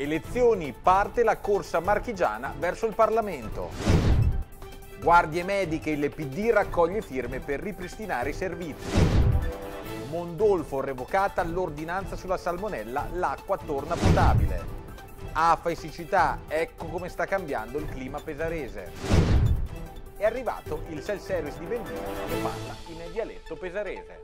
Elezioni, parte la corsa marchigiana verso il Parlamento. Guardie mediche, il PD raccoglie firme per ripristinare i servizi. Mondolfo revocata l'ordinanza sulla salmonella, l'acqua torna potabile. AFA e siccità, ecco come sta cambiando il clima pesarese. È arrivato il self service di Benvino che parla in dialetto pesarese.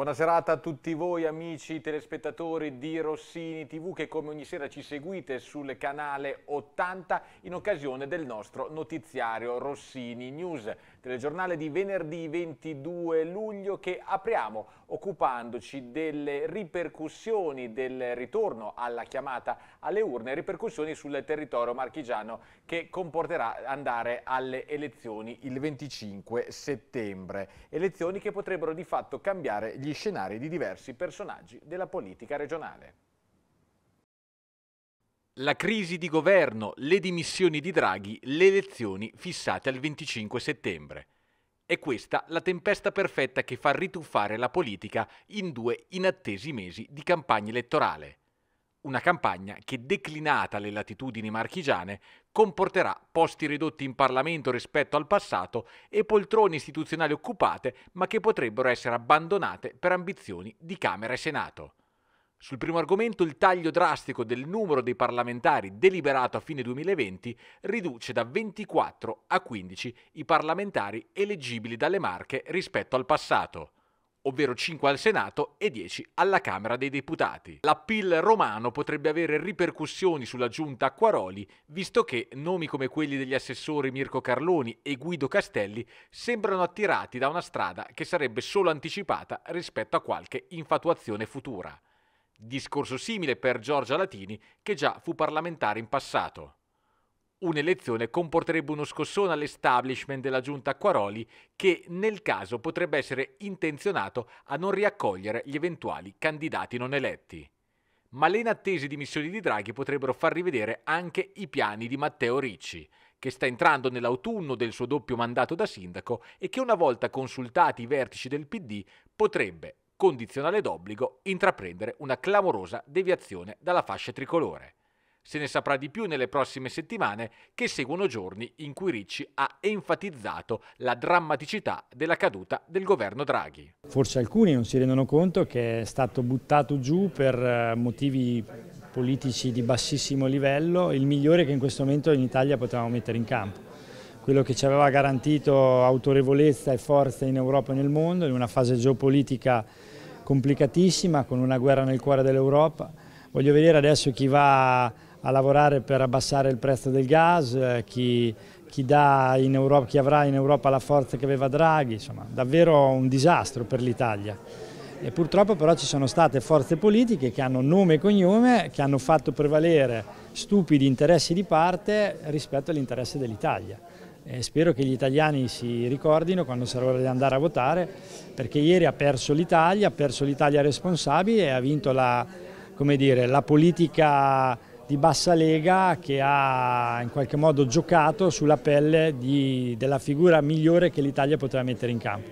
Buona serata a tutti voi amici telespettatori di Rossini TV che come ogni sera ci seguite sul canale 80 in occasione del nostro notiziario Rossini News telegiornale di venerdì 22 luglio che apriamo occupandoci delle ripercussioni del ritorno alla chiamata alle urne, ripercussioni sul territorio marchigiano che comporterà andare alle elezioni il 25 settembre. Elezioni che potrebbero di fatto cambiare gli scenari di diversi personaggi della politica regionale la crisi di governo, le dimissioni di Draghi, le elezioni fissate al 25 settembre. È questa la tempesta perfetta che fa rituffare la politica in due inattesi mesi di campagna elettorale. Una campagna che, declinata alle latitudini marchigiane, comporterà posti ridotti in Parlamento rispetto al passato e poltrone istituzionali occupate, ma che potrebbero essere abbandonate per ambizioni di Camera e Senato. Sul primo argomento il taglio drastico del numero dei parlamentari deliberato a fine 2020 riduce da 24 a 15 i parlamentari eleggibili dalle Marche rispetto al passato ovvero 5 al Senato e 10 alla Camera dei Deputati. L'appeal romano potrebbe avere ripercussioni sulla giunta Acquaroli, visto che nomi come quelli degli assessori Mirko Carloni e Guido Castelli sembrano attirati da una strada che sarebbe solo anticipata rispetto a qualche infatuazione futura. Discorso simile per Giorgia Latini, che già fu parlamentare in passato. Un'elezione comporterebbe uno scossone all'establishment della giunta Acquaroli che nel caso potrebbe essere intenzionato a non riaccogliere gli eventuali candidati non eletti. Ma le inattese dimissioni di Draghi potrebbero far rivedere anche i piani di Matteo Ricci, che sta entrando nell'autunno del suo doppio mandato da sindaco e che una volta consultati i vertici del PD potrebbe condizionale d'obbligo, intraprendere una clamorosa deviazione dalla fascia tricolore. Se ne saprà di più nelle prossime settimane che seguono giorni in cui Ricci ha enfatizzato la drammaticità della caduta del governo Draghi. Forse alcuni non si rendono conto che è stato buttato giù per eh, motivi politici di bassissimo livello, il migliore che in questo momento in Italia potevamo mettere in campo. Quello che ci aveva garantito autorevolezza e forza in Europa e nel mondo, in una fase geopolitica complicatissima con una guerra nel cuore dell'Europa. Voglio vedere adesso chi va a lavorare per abbassare il prezzo del gas, eh, chi, chi, Europa, chi avrà in Europa la forza che aveva Draghi, insomma davvero un disastro per l'Italia. E purtroppo però ci sono state forze politiche che hanno nome e cognome, che hanno fatto prevalere stupidi interessi di parte rispetto all'interesse dell'Italia. Eh, spero che gli italiani si ricordino quando sarà ora di andare a votare, perché ieri ha perso l'Italia, ha perso l'Italia responsabile e ha vinto la, dire, la politica di bassa lega che ha in qualche modo giocato sulla pelle di, della figura migliore che l'Italia poteva mettere in campo.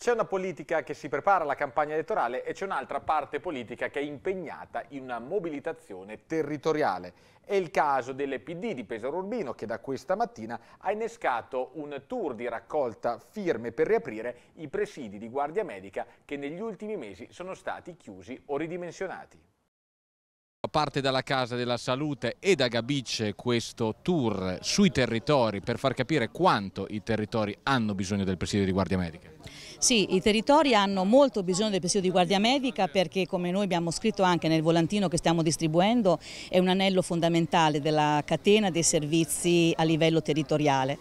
C'è una politica che si prepara alla campagna elettorale e c'è un'altra parte politica che è impegnata in una mobilitazione territoriale. È il caso dell'EPD di Pesaro Urbino che da questa mattina ha innescato un tour di raccolta firme per riaprire i presidi di guardia medica che negli ultimi mesi sono stati chiusi o ridimensionati. Parte dalla Casa della Salute e da Gabice questo tour sui territori per far capire quanto i territori hanno bisogno del presidio di guardia medica. Sì, i territori hanno molto bisogno del presidio di guardia medica perché come noi abbiamo scritto anche nel volantino che stiamo distribuendo è un anello fondamentale della catena dei servizi a livello territoriale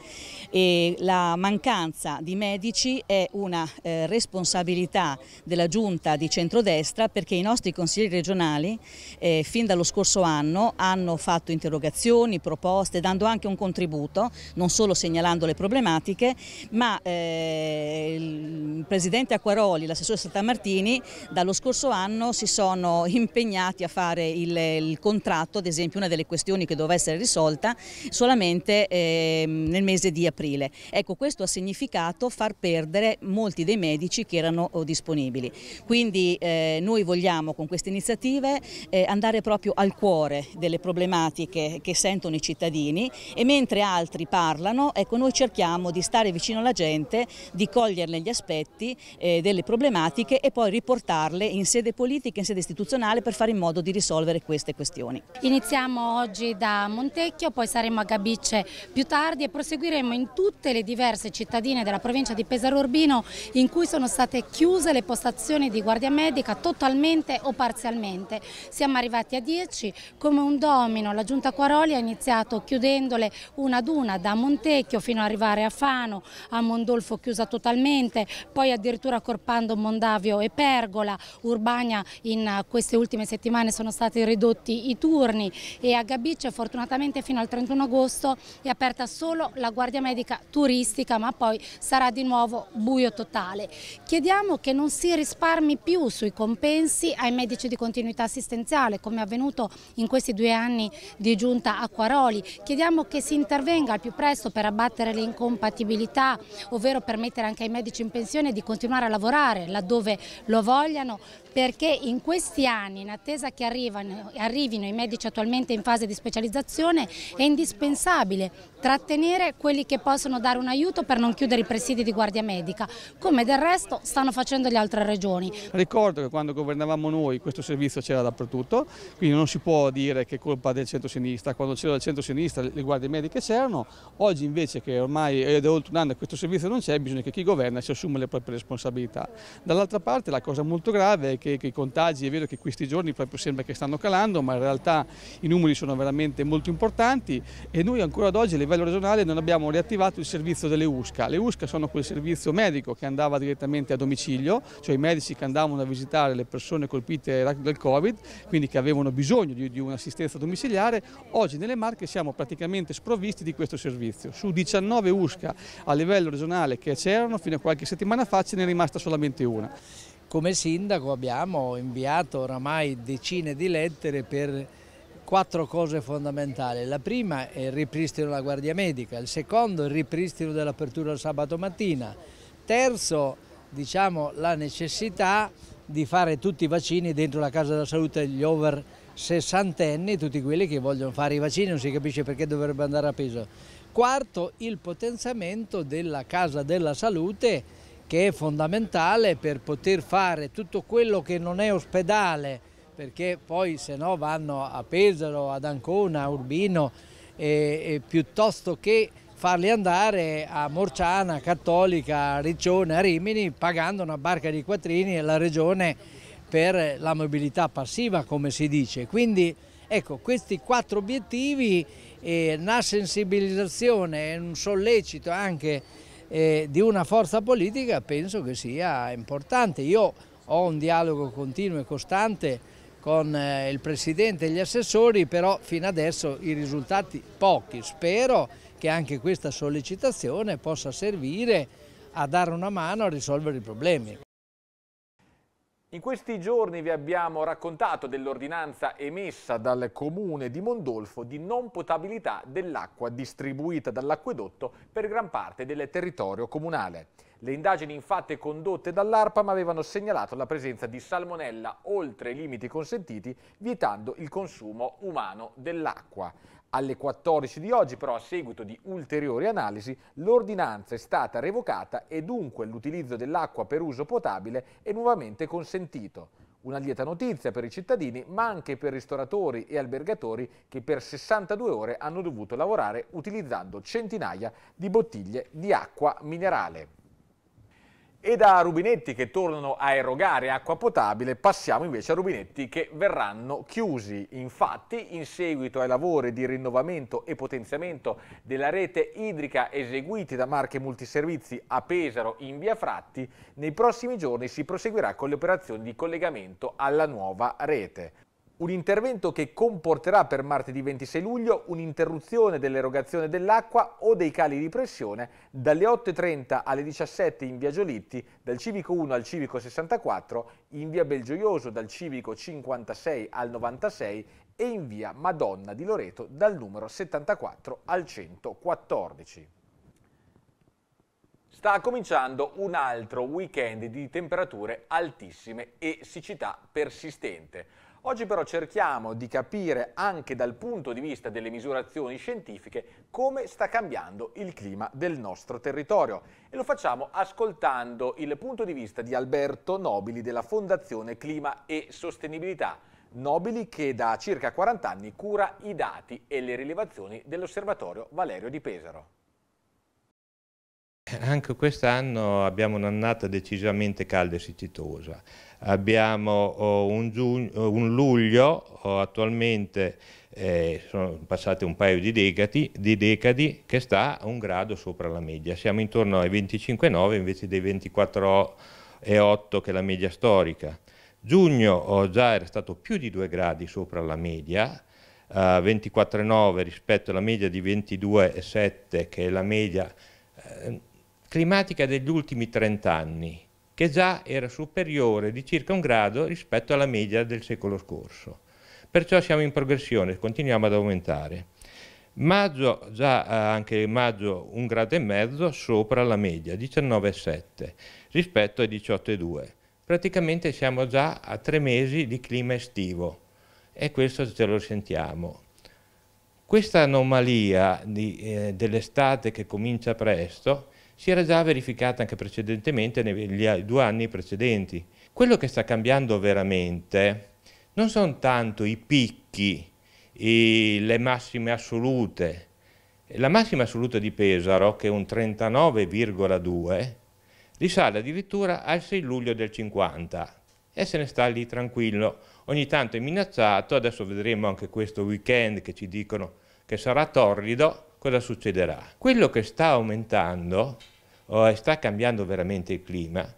e la mancanza di medici è una eh, responsabilità della giunta di centrodestra perché i nostri consiglieri regionali eh, fin dallo scorso anno hanno fatto interrogazioni, proposte, dando anche un contributo, non solo segnalando le problematiche, ma eh, il presidente Acquaroli, l'assessore Saltamartini dallo scorso anno si sono impegnati a fare il, il contratto, ad esempio una delle questioni che doveva essere risolta solamente ehm, nel mese di aprile aprile. Ecco, questo ha significato far perdere molti dei medici che erano oh, disponibili. Quindi eh, noi vogliamo con queste iniziative eh, andare proprio al cuore delle problematiche che sentono i cittadini e mentre altri parlano, ecco, noi cerchiamo di stare vicino alla gente, di coglierne gli aspetti eh, delle problematiche e poi riportarle in sede politica, in sede istituzionale per fare in modo di risolvere queste questioni. Iniziamo oggi da Montecchio, poi saremo a Gabicce più tardi e proseguiremo in tutte le diverse cittadine della provincia di Pesaro Urbino in cui sono state chiuse le postazioni di guardia medica totalmente o parzialmente. Siamo arrivati a 10, come un domino la giunta Quaroli ha iniziato chiudendole una ad una da Montecchio fino ad arrivare a Fano, a Mondolfo chiusa totalmente, poi addirittura accorpando Mondavio e Pergola, Urbania in eh, queste ultime settimane sono stati ridotti i turni e a Gabicce fortunatamente fino al 31 agosto è aperta solo la guardia medica medica turistica ma poi sarà di nuovo buio totale. Chiediamo che non si risparmi più sui compensi ai medici di continuità assistenziale come è avvenuto in questi due anni di giunta a Quaroli. Chiediamo che si intervenga al più presto per abbattere le incompatibilità ovvero permettere anche ai medici in pensione di continuare a lavorare laddove lo vogliano perché in questi anni in attesa che arrivano, arrivino i medici attualmente in fase di specializzazione è indispensabile trattenere quelli che poi possono dare un aiuto per non chiudere i presidi di guardia medica, come del resto stanno facendo le altre regioni. Ricordo che quando governavamo noi questo servizio c'era dappertutto, quindi non si può dire che è colpa del centro-sinistra, quando c'era il centro-sinistra le guardie mediche c'erano, oggi invece che ormai è da oltre un anno questo servizio non c'è, bisogna che chi governa si assuma le proprie responsabilità. Dall'altra parte la cosa molto grave è che, che i contagi, è vero che questi giorni proprio sembra che stanno calando, ma in realtà i numeri sono veramente molto importanti e noi ancora ad oggi a livello regionale non abbiamo reattivato arrivato il servizio delle USCA. Le USCA sono quel servizio medico che andava direttamente a domicilio, cioè i medici che andavano a visitare le persone colpite dal Covid, quindi che avevano bisogno di, di un'assistenza domiciliare. Oggi nelle Marche siamo praticamente sprovvisti di questo servizio. Su 19 USCA a livello regionale che c'erano fino a qualche settimana fa ce n'è rimasta solamente una. Come sindaco abbiamo inviato oramai decine di lettere per quattro cose fondamentali. La prima è il ripristino della guardia medica, il secondo è il ripristino dell'apertura sabato mattina, terzo diciamo, la necessità di fare tutti i vaccini dentro la casa della salute degli over sessantenni, tutti quelli che vogliono fare i vaccini, non si capisce perché dovrebbe andare a peso. Quarto, il potenziamento della casa della salute che è fondamentale per poter fare tutto quello che non è ospedale, perché poi se no vanno a Pesaro, ad Ancona, a Urbino e, e piuttosto che farli andare a Morciana, Cattolica, Riccione, a Rimini pagando una barca di quattrini alla regione per la mobilità passiva come si dice. Quindi ecco questi quattro obiettivi, eh, una sensibilizzazione, e un sollecito anche eh, di una forza politica penso che sia importante. Io ho un dialogo continuo e costante con eh, il Presidente e gli assessori, però fino adesso i risultati pochi. Spero che anche questa sollecitazione possa servire a dare una mano a risolvere i problemi. In questi giorni vi abbiamo raccontato dell'ordinanza emessa dal comune di Mondolfo di non potabilità dell'acqua distribuita dall'acquedotto per gran parte del territorio comunale. Le indagini infatti condotte dall'ARPAM avevano segnalato la presenza di salmonella oltre i limiti consentiti, vietando il consumo umano dell'acqua. Alle 14 di oggi però, a seguito di ulteriori analisi, l'ordinanza è stata revocata e dunque l'utilizzo dell'acqua per uso potabile è nuovamente consentito. Una lieta notizia per i cittadini, ma anche per ristoratori e albergatori che per 62 ore hanno dovuto lavorare utilizzando centinaia di bottiglie di acqua minerale. E da rubinetti che tornano a erogare acqua potabile passiamo invece a rubinetti che verranno chiusi. Infatti, in seguito ai lavori di rinnovamento e potenziamento della rete idrica eseguiti da Marche Multiservizi a Pesaro in via Fratti, nei prossimi giorni si proseguirà con le operazioni di collegamento alla nuova rete. Un intervento che comporterà per martedì 26 luglio un'interruzione dell'erogazione dell'acqua o dei cali di pressione dalle 8.30 alle 17 in via Giolitti, dal civico 1 al civico 64, in via Belgioioso dal civico 56 al 96 e in via Madonna di Loreto dal numero 74 al 114. Sta cominciando un altro weekend di temperature altissime e siccità persistente. Oggi però cerchiamo di capire anche dal punto di vista delle misurazioni scientifiche come sta cambiando il clima del nostro territorio e lo facciamo ascoltando il punto di vista di Alberto Nobili della Fondazione Clima e Sostenibilità. Nobili che da circa 40 anni cura i dati e le rilevazioni dell'Osservatorio Valerio di Pesaro. Eh, anche quest'anno abbiamo un'annata decisamente calda e siccitosa. Abbiamo oh, un, giugno, oh, un luglio, oh, attualmente eh, sono passate un paio di decadi, di decadi, che sta a un grado sopra la media. Siamo intorno ai 25,9 invece dei 24,8 che è la media storica. Giugno oh, già era stato più di 2 gradi sopra la media, eh, 24,9 rispetto alla media di 22,7 che è la media... Eh, climatica degli ultimi 30 anni, che già era superiore di circa un grado rispetto alla media del secolo scorso. Perciò siamo in progressione, continuiamo ad aumentare. Maggio, già eh, anche maggio, un grado e mezzo sopra la media, 19,7 rispetto ai 18,2. Praticamente siamo già a tre mesi di clima estivo e questo ce lo sentiamo. Questa anomalia eh, dell'estate che comincia presto si era già verificata anche precedentemente negli due anni precedenti. Quello che sta cambiando veramente non sono tanto i picchi, i, le massime assolute. La massima assoluta di Pesaro, che è un 39,2, risale addirittura al 6 luglio del 50 e se ne sta lì tranquillo. Ogni tanto è minacciato, adesso vedremo anche questo weekend che ci dicono che sarà torrido, cosa succederà? Quello che sta aumentando o sta cambiando veramente il clima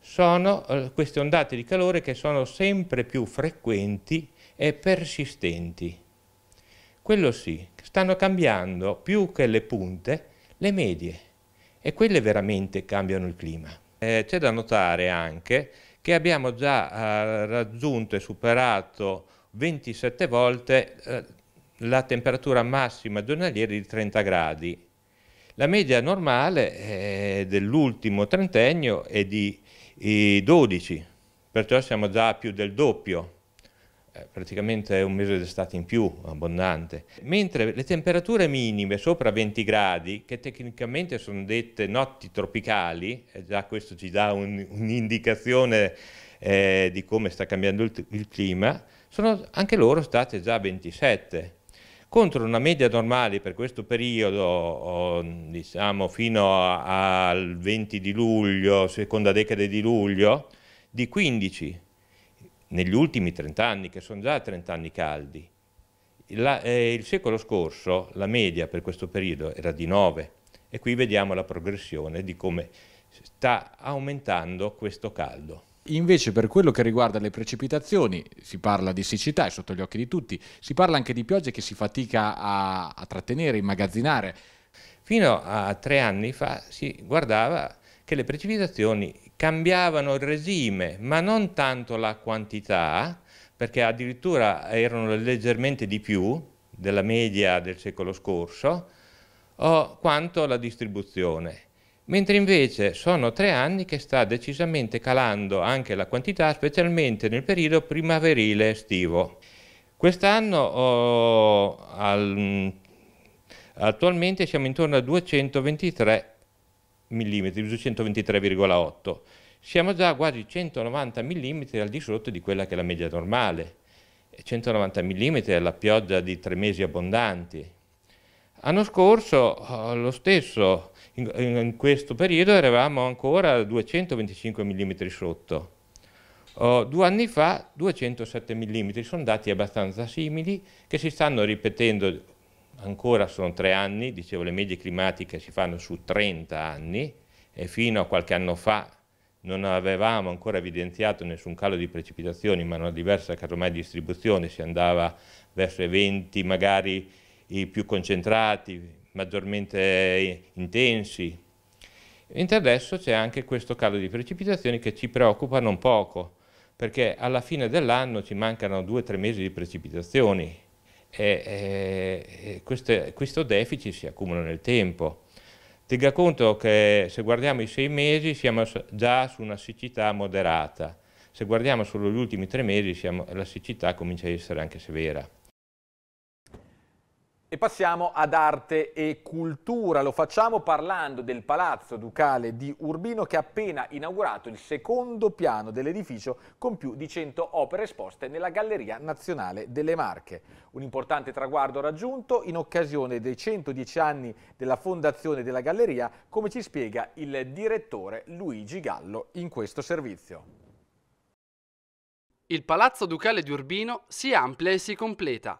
sono eh, queste ondate di calore che sono sempre più frequenti e persistenti. Quello sì, stanno cambiando più che le punte le medie e quelle veramente cambiano il clima. Eh, C'è da notare anche che abbiamo già eh, raggiunto e superato 27 volte eh, la temperatura massima giornaliera di 30 gradi. La media normale eh, dell'ultimo trentennio è di 12, eh, perciò siamo già a più del doppio, eh, praticamente è un mese d'estate in più, abbondante. Mentre le temperature minime sopra 20 gradi, che tecnicamente sono dette notti tropicali, già questo ci dà un'indicazione eh, di come sta cambiando il, il clima, sono anche loro state già 27 contro una media normale per questo periodo, diciamo fino al 20 di luglio, seconda decade di luglio, di 15 negli ultimi 30 anni, che sono già 30 anni caldi. La, eh, il secolo scorso la media per questo periodo era di 9 e qui vediamo la progressione di come sta aumentando questo caldo. Invece per quello che riguarda le precipitazioni, si parla di siccità, è sotto gli occhi di tutti, si parla anche di piogge che si fatica a, a trattenere, immagazzinare. Fino a tre anni fa si guardava che le precipitazioni cambiavano il regime, ma non tanto la quantità, perché addirittura erano leggermente di più della media del secolo scorso, quanto la distribuzione mentre invece sono tre anni che sta decisamente calando anche la quantità, specialmente nel periodo primaverile estivo. Quest'anno oh, al, mm, attualmente siamo intorno a 223 mm, 223,8. Siamo già quasi 190 mm al di sotto di quella che è la media normale. 190 mm è la pioggia di tre mesi abbondanti. L'anno scorso oh, lo stesso in, in questo periodo eravamo ancora 225 mm sotto. Oh, due anni fa 207 mm, sono dati abbastanza simili che si stanno ripetendo ancora, sono tre anni, dicevo le medie climatiche si fanno su 30 anni e fino a qualche anno fa non avevamo ancora evidenziato nessun calo di precipitazioni ma una diversa casomai distribuzione, si andava verso eventi magari i più concentrati, maggiormente intensi. Mentre adesso c'è anche questo calo di precipitazioni che ci preoccupa non poco, perché alla fine dell'anno ci mancano due o tre mesi di precipitazioni e, e queste, questo deficit si accumula nel tempo. Tenga conto che se guardiamo i sei mesi siamo già su una siccità moderata, se guardiamo solo gli ultimi tre mesi siamo, la siccità comincia a essere anche severa. E passiamo ad arte e cultura, lo facciamo parlando del Palazzo Ducale di Urbino che ha appena inaugurato il secondo piano dell'edificio con più di 100 opere esposte nella Galleria Nazionale delle Marche. Un importante traguardo raggiunto in occasione dei 110 anni della fondazione della Galleria, come ci spiega il direttore Luigi Gallo in questo servizio. Il Palazzo Ducale di Urbino si amplia e si completa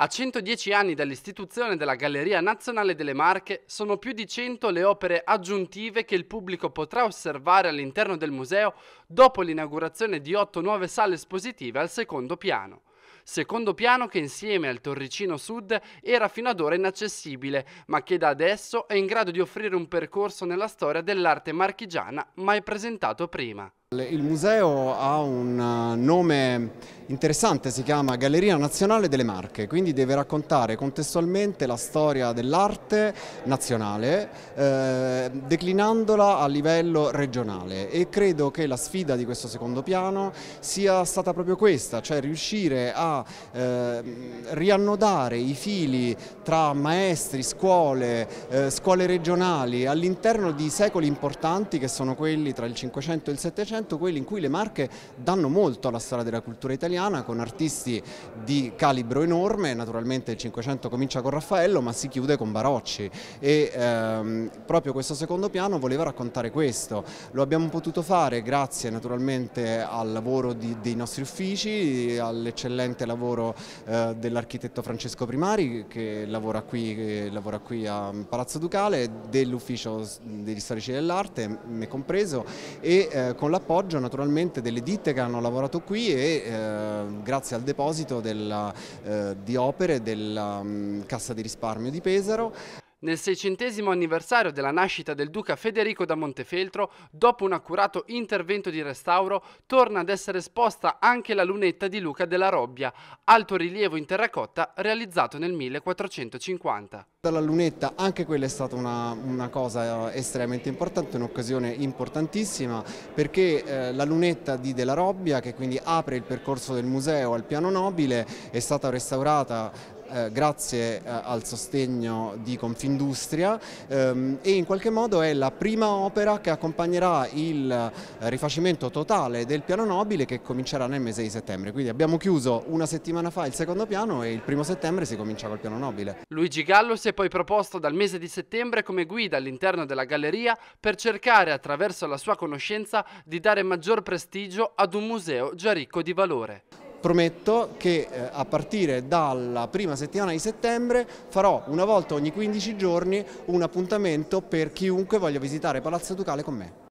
a 110 anni dall'istituzione della Galleria Nazionale delle Marche sono più di 100 le opere aggiuntive che il pubblico potrà osservare all'interno del museo dopo l'inaugurazione di 8 nuove sale espositive al secondo piano. Secondo piano che insieme al Torricino Sud era fino ad ora inaccessibile, ma che da adesso è in grado di offrire un percorso nella storia dell'arte marchigiana mai presentato prima. Il museo ha un eh, nome interessante, si chiama Galleria Nazionale delle Marche, quindi deve raccontare contestualmente la storia dell'arte nazionale eh, declinandola a livello regionale e credo che la sfida di questo secondo piano sia stata proprio questa, cioè riuscire a eh, riannodare i fili tra maestri, scuole, eh, scuole regionali all'interno di secoli importanti che sono quelli tra il 500 e il 700, quelli in cui le Marche danno molto alla storia della cultura italiana italiana con artisti di calibro enorme, naturalmente il 500 comincia con Raffaello ma si chiude con Barocci e ehm, proprio questo secondo piano voleva raccontare questo, lo abbiamo potuto fare grazie naturalmente al lavoro di, dei nostri uffici, all'eccellente lavoro eh, dell'architetto Francesco Primari che lavora qui, che lavora qui a Palazzo Ducale, dell'ufficio degli storici dell'arte, me compreso, e eh, con l'appoggio naturalmente delle ditte che hanno lavorato qui e eh, Ehm, grazie al deposito della, eh, di opere della mm, Cassa di risparmio di Pesaro. Nel seicentesimo anniversario della nascita del duca Federico da Montefeltro, dopo un accurato intervento di restauro, torna ad essere esposta anche la lunetta di Luca della Robbia, alto rilievo in terracotta realizzato nel 1450. La lunetta, anche quella è stata una, una cosa estremamente importante, un'occasione importantissima, perché eh, la lunetta di della Robbia, che quindi apre il percorso del museo al piano nobile, è stata restaurata eh, grazie eh, al sostegno di Confindustria ehm, e in qualche modo è la prima opera che accompagnerà il eh, rifacimento totale del piano nobile che comincerà nel mese di settembre. Quindi abbiamo chiuso una settimana fa il secondo piano e il primo settembre si comincia col piano nobile. Luigi Gallo si è poi proposto dal mese di settembre come guida all'interno della galleria per cercare attraverso la sua conoscenza di dare maggior prestigio ad un museo già ricco di valore prometto che eh, a partire dalla prima settimana di settembre farò una volta ogni 15 giorni un appuntamento per chiunque voglia visitare Palazzo Ducale con me.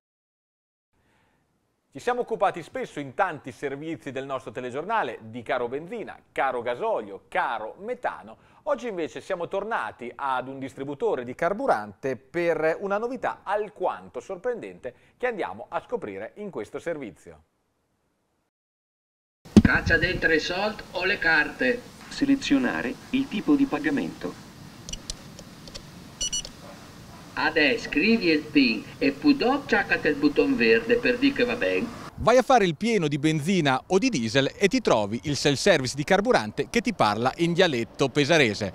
Ci siamo occupati spesso in tanti servizi del nostro telegiornale di caro benzina, caro gasolio, caro metano. Oggi invece siamo tornati ad un distributore di carburante per una novità alquanto sorprendente che andiamo a scoprire in questo servizio. Caccia dentro i soldi o le carte. Selezionare il tipo di pagamento. Adesso scrivi il PIN e poi dopo ciaccate il bottone verde per dire che va bene. Vai a fare il pieno di benzina o di diesel e ti trovi il self service di carburante che ti parla in dialetto pesarese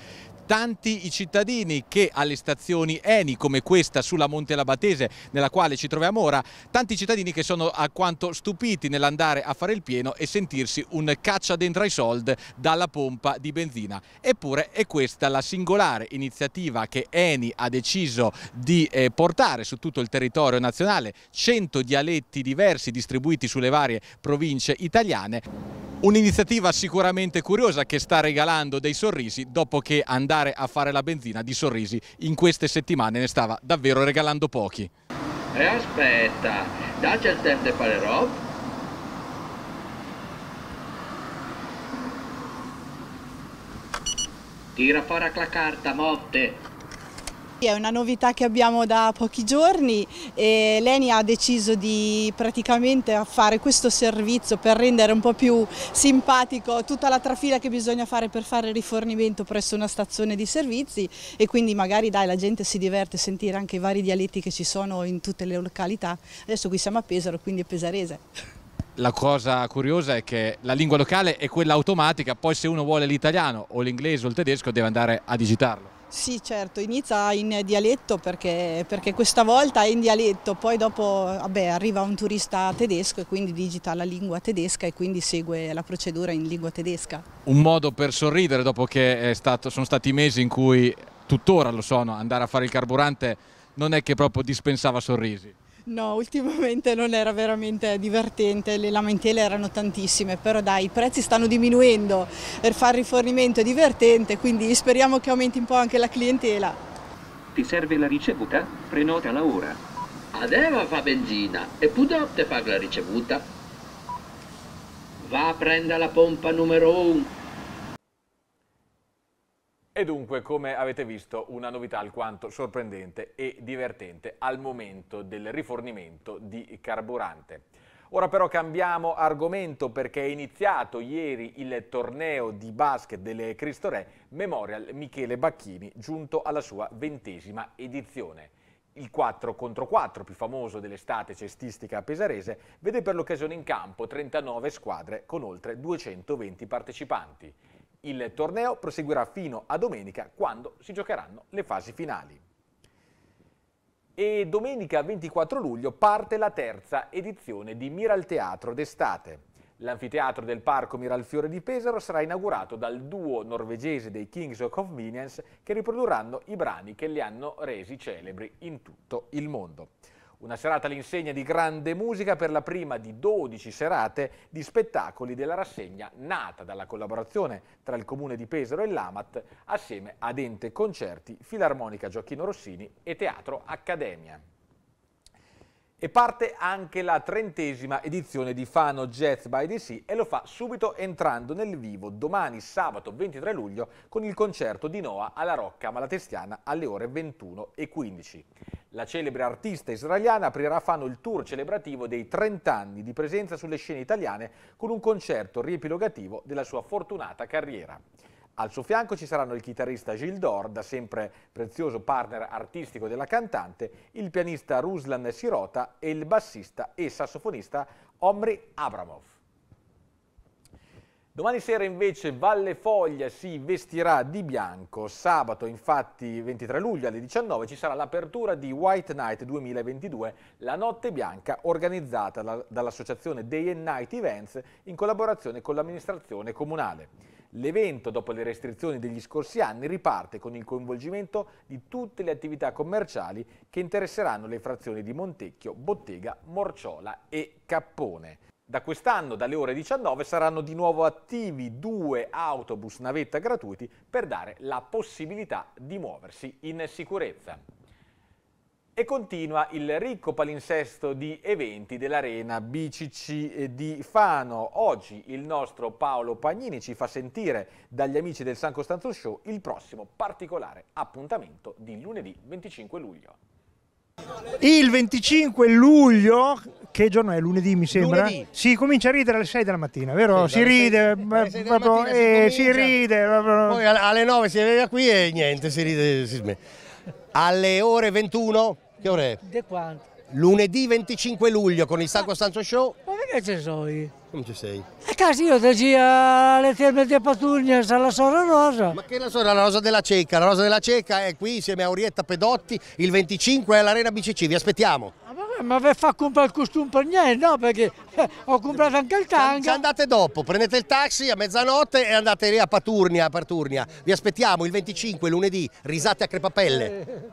tanti i cittadini che alle stazioni Eni, come questa sulla Monte Labatese, nella quale ci troviamo ora, tanti cittadini che sono alquanto stupiti nell'andare a fare il pieno e sentirsi un caccia dentro ai soldi dalla pompa di benzina. Eppure è questa la singolare iniziativa che Eni ha deciso di eh, portare su tutto il territorio nazionale, 100 dialetti diversi distribuiti sulle varie province italiane. Un'iniziativa sicuramente curiosa che sta regalando dei sorrisi dopo che andare a fare la benzina di sorrisi in queste settimane ne stava davvero regalando pochi. E eh, aspetta, dacci il tempo di fare rob. Tira fuori la carta, morte. È una novità che abbiamo da pochi giorni e l'ENI ha deciso di praticamente fare questo servizio per rendere un po' più simpatico tutta la trafila che bisogna fare per fare il rifornimento presso una stazione di servizi e quindi magari dai, la gente si diverte a sentire anche i vari dialetti che ci sono in tutte le località. Adesso qui siamo a Pesaro, quindi è pesarese. La cosa curiosa è che la lingua locale è quella automatica, poi se uno vuole l'italiano o l'inglese o il tedesco deve andare a digitarlo. Sì, certo, inizia in dialetto perché, perché, questa volta è in dialetto, poi dopo vabbè, arriva un turista tedesco e quindi digita la lingua tedesca e quindi segue la procedura in lingua tedesca. Un modo per sorridere dopo che stato, sono stati mesi in cui tuttora lo sono, andare a fare il carburante non è che proprio dispensava sorrisi. No, ultimamente non era veramente divertente, le lamentele erano tantissime, però dai, i prezzi stanno diminuendo, per fare rifornimento è divertente, quindi speriamo che aumenti un po' anche la clientela. Ti serve la ricevuta? Prenotala ora. Adeva fa benzina e Pudop te paga la ricevuta. Va a prendere la pompa numero 1. E dunque, come avete visto, una novità alquanto sorprendente e divertente al momento del rifornimento di carburante. Ora però cambiamo argomento perché è iniziato ieri il torneo di basket delle Cristo Re Memorial Michele Bacchini, giunto alla sua ventesima edizione. Il 4 contro 4, più famoso dell'estate cestistica pesarese, vede per l'occasione in campo 39 squadre con oltre 220 partecipanti. Il torneo proseguirà fino a domenica quando si giocheranno le fasi finali. E domenica 24 luglio parte la terza edizione di Miral Teatro d'estate. L'anfiteatro del parco Miralfiore di Pesaro sarà inaugurato dal duo norvegese dei Kings of Convenience che riprodurranno i brani che li hanno resi celebri in tutto il mondo. Una serata all'insegna di grande musica per la prima di 12 serate di spettacoli della rassegna nata dalla collaborazione tra il Comune di Pesaro e l'Amat assieme ad Ente Concerti, Filarmonica Gioacchino Rossini e Teatro Accademia. E parte anche la trentesima edizione di Fano Jazz by DC e lo fa subito entrando nel vivo domani sabato 23 luglio con il concerto di Noah alla Rocca Malatestiana alle ore 21.15. La celebre artista israeliana aprirà Fano il tour celebrativo dei 30 anni di presenza sulle scene italiane con un concerto riepilogativo della sua fortunata carriera. Al suo fianco ci saranno il chitarrista Gilles Dorda, sempre prezioso partner artistico della cantante, il pianista Ruslan Sirota e il bassista e sassofonista Omri Abramov. Domani sera invece Valle Foglia si vestirà di bianco. Sabato, infatti, 23 luglio alle 19 ci sarà l'apertura di White Night 2022, la notte bianca organizzata dall'associazione Day and Night Events in collaborazione con l'amministrazione comunale. L'evento, dopo le restrizioni degli scorsi anni, riparte con il coinvolgimento di tutte le attività commerciali che interesseranno le frazioni di Montecchio, Bottega, Morciola e Cappone. Da quest'anno, dalle ore 19, saranno di nuovo attivi due autobus navetta gratuiti per dare la possibilità di muoversi in sicurezza. E continua il ricco palinsesto di eventi dell'Arena BCC eh, di Fano. Oggi il nostro Paolo Pagnini ci fa sentire dagli amici del San Costanzo Show il prossimo particolare appuntamento di lunedì 25 luglio. Il 25 luglio, che giorno è? Lunedì mi sembra? Lunedì. Si comincia a ridere alle 6 della mattina, vero? Sì, si, ride, beh, si, eh, si ride, si ride. Poi alle 9 si arriva qui e niente, si ride, si smette alle ore 21, che ore è? De quanto? Lunedì 25 luglio con il San Costanzo Show. Ma perché ci sono io? Come ci sei? A eh, casa io da gira alle terme di Patugna, alla Sora Rosa. Ma che è la Sora Rosa della Ceca? La Rosa della Ceca è qui insieme a Orietta Pedotti, il 25 all'Arena BCC, vi aspettiamo. Ma vi fa comprare il costume per niente, no? Perché eh, ho comprato anche il tanga. Ci andate dopo, prendete il taxi a mezzanotte e andate lì a Paturnia, a Paturnia. Vi aspettiamo il 25, lunedì, risate a crepapelle.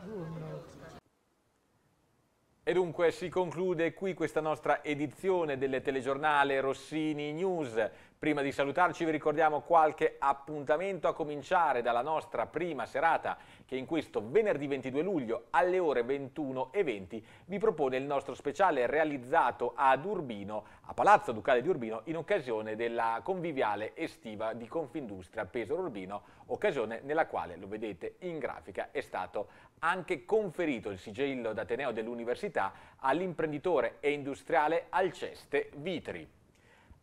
E dunque si conclude qui questa nostra edizione del telegiornale Rossini News. Prima di salutarci vi ricordiamo qualche appuntamento a cominciare dalla nostra prima serata che in questo venerdì 22 luglio alle ore 21.20 vi propone il nostro speciale realizzato ad Urbino, a Palazzo Ducale di Urbino in occasione della conviviale estiva di Confindustria Pesaro Urbino, occasione nella quale, lo vedete in grafica, è stato anche conferito il sigillo d'ateneo dell'università all'imprenditore e industriale Alceste Vitri.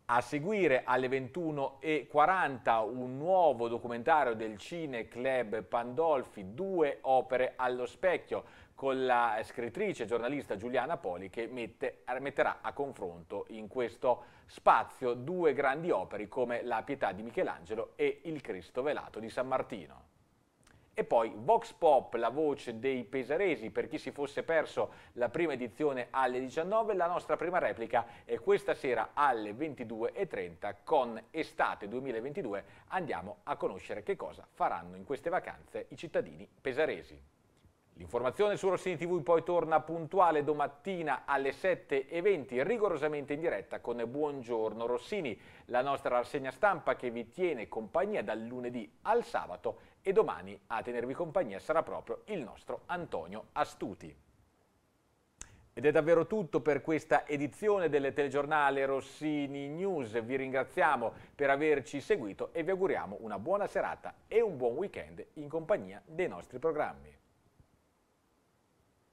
A seguire alle 21.40 un nuovo documentario del Cine Club Pandolfi, due opere allo specchio, con la scrittrice e giornalista Giuliana Poli che mette, metterà a confronto in questo spazio due grandi opere come La Pietà di Michelangelo e Il Cristo Velato di San Martino. E poi Vox Pop, la voce dei pesaresi, per chi si fosse perso la prima edizione alle 19, la nostra prima replica è questa sera alle 22.30 con Estate 2022. Andiamo a conoscere che cosa faranno in queste vacanze i cittadini pesaresi. L'informazione su Rossini TV poi torna puntuale domattina alle 7.20, rigorosamente in diretta con Buongiorno Rossini, la nostra rassegna stampa che vi tiene compagnia dal lunedì al sabato e domani a tenervi compagnia sarà proprio il nostro Antonio Astuti. Ed è davvero tutto per questa edizione del telegiornale Rossini News. Vi ringraziamo per averci seguito e vi auguriamo una buona serata e un buon weekend in compagnia dei nostri programmi.